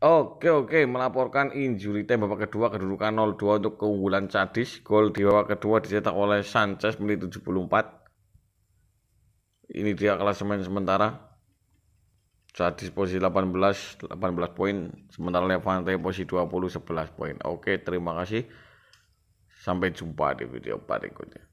Oke oke melaporkan injury time babak kedua kedudukan 0-2 untuk keunggulan Cadis. Gol di babak kedua dicetak oleh Sanchez menit 74. Ini dia klasemen sementara. Cadis posisi 18, 18 poin, sementara Levante posisi 20, 11 poin. Oke, terima kasih. Sampai jumpa di video berikutnya.